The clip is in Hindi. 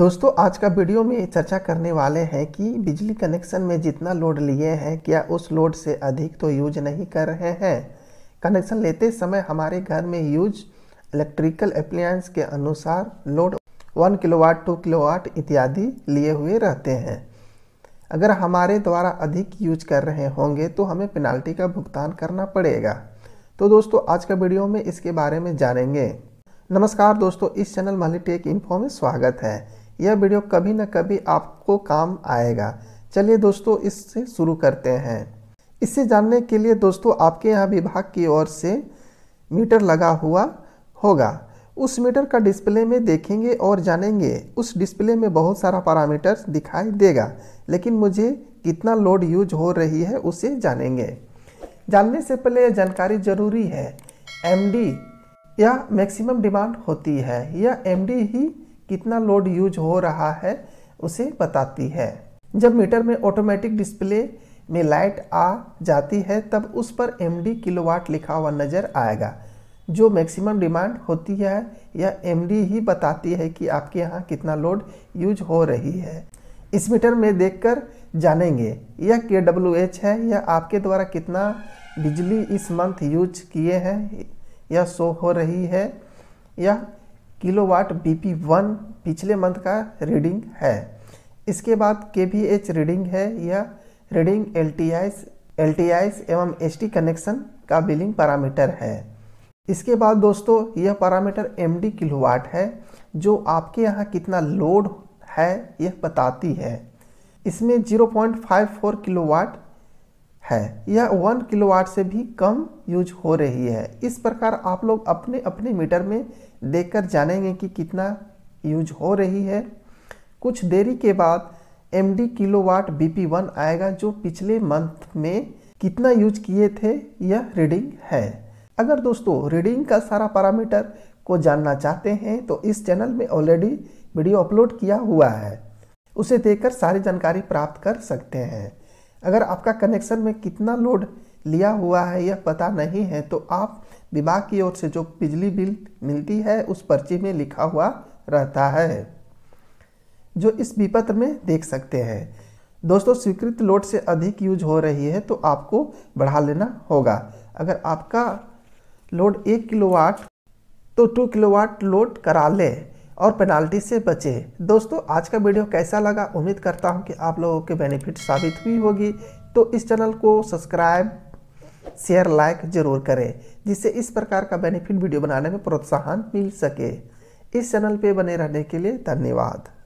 दोस्तों आज का वीडियो में चर्चा करने वाले हैं कि बिजली कनेक्शन में जितना लोड लिए हैं क्या उस लोड से अधिक तो यूज नहीं कर रहे हैं कनेक्शन लेते समय हमारे घर में यूज इलेक्ट्रिकल अप्लायंस के अनुसार load one kilowatt two kilowatt इत्यादि लिए हुए रहते हैं अगर हमारे द्वारा अधिक यूज कर रहे होंगे तो हमें पेनाल्टी का भुगतान करना पड़ेगा तो दोस्तों आज का वीडियो में इसके बारे में जानेंगे नमस्कार दोस्तों इस चैनल माली टेक इन्फो में स्वागत है यह वीडियो कभी ना कभी आपको काम आएगा चलिए दोस्तों इससे शुरू करते हैं इससे जानने के लिए दोस्तों आपके यहाँ विभाग की ओर से मीटर लगा हुआ होगा उस मीटर का डिस्प्ले में देखेंगे और जानेंगे उस डिस्प्ले में बहुत सारा पैरामीटर दिखाई देगा लेकिन मुझे कितना लोड यूज हो रही है उसे जानेंगे जानने से पहले यह जानकारी ज़रूरी है एम या मैक्सिमम डिमांड होती है यह एम ही कितना लोड यूज हो रहा है उसे बताती है जब मीटर में ऑटोमेटिक डिस्प्ले में लाइट आ जाती है तब उस पर एम डी किलोवाट लिखा हुआ नज़र आएगा जो मैक्सिमम डिमांड होती है या एम डी ही बताती है कि आपके यहाँ कितना लोड यूज हो रही है इस मीटर में देखकर जानेंगे यह के डब्ल्यू एच है यह आपके द्वारा कितना बिजली इस मंथ यूज किए हैं या शो हो रही है या किलोवाट बीपी वन पिछले मंथ का रीडिंग है इसके बाद के वी एच रीडिंग है यह रीडिंग एल टी आईस एल टी आईस एवं एस टी कनेक्शन का बिलिंग पैरामीटर है इसके बाद दोस्तों यह पैरामीटर एम डी किलोवाट है जो आपके यहाँ कितना लोड है यह बताती है इसमें 0.54 किलोवाट है यह वन किलोवाट से भी कम यूज हो रही है इस प्रकार आप लोग अपने अपने मीटर में देखकर जानेंगे कि कितना यूज हो रही है कुछ देरी के बाद M D kilowatt B P one आएगा जो पिछले मंथ में कितना यूज किए थे यह रीडिंग है अगर दोस्तों रीडिंग का सारा पैरामीटर को जानना चाहते हैं तो इस चैनल में ऑलरेडी वीडियो अपलोड किया हुआ है उसे देखकर सारी जानकारी प्राप्त कर सकते हैं अगर आपका कनेक्शन में कितना लोड लिया हुआ है यह पता नहीं है तो आप विभाग की ओर से जो बिजली बिल मिलती है उस पर्ची में लिखा हुआ रहता है जो इस विपत्र में देख सकते हैं दोस्तों स्वीकृत लोड से अधिक यूज हो रही है तो आपको बढ़ा लेना होगा अगर आपका लोड एक किलोवाट तो टू किलोवाट लोड करा लें और पेनाल्टी से बचें दोस्तों आज का वीडियो कैसा लगा उम्मीद करता हूँ कि आप लोगों के बेनिफिट साबित हुई होगी तो इस चैनल को सब्सक्राइब शेयर लाइक जरूर करें जिससे इस प्रकार का बेनिफिट वीडियो बनाने में प्रोत्साहन मिल सके इस चैनल पे बने रहने के लिए धन्यवाद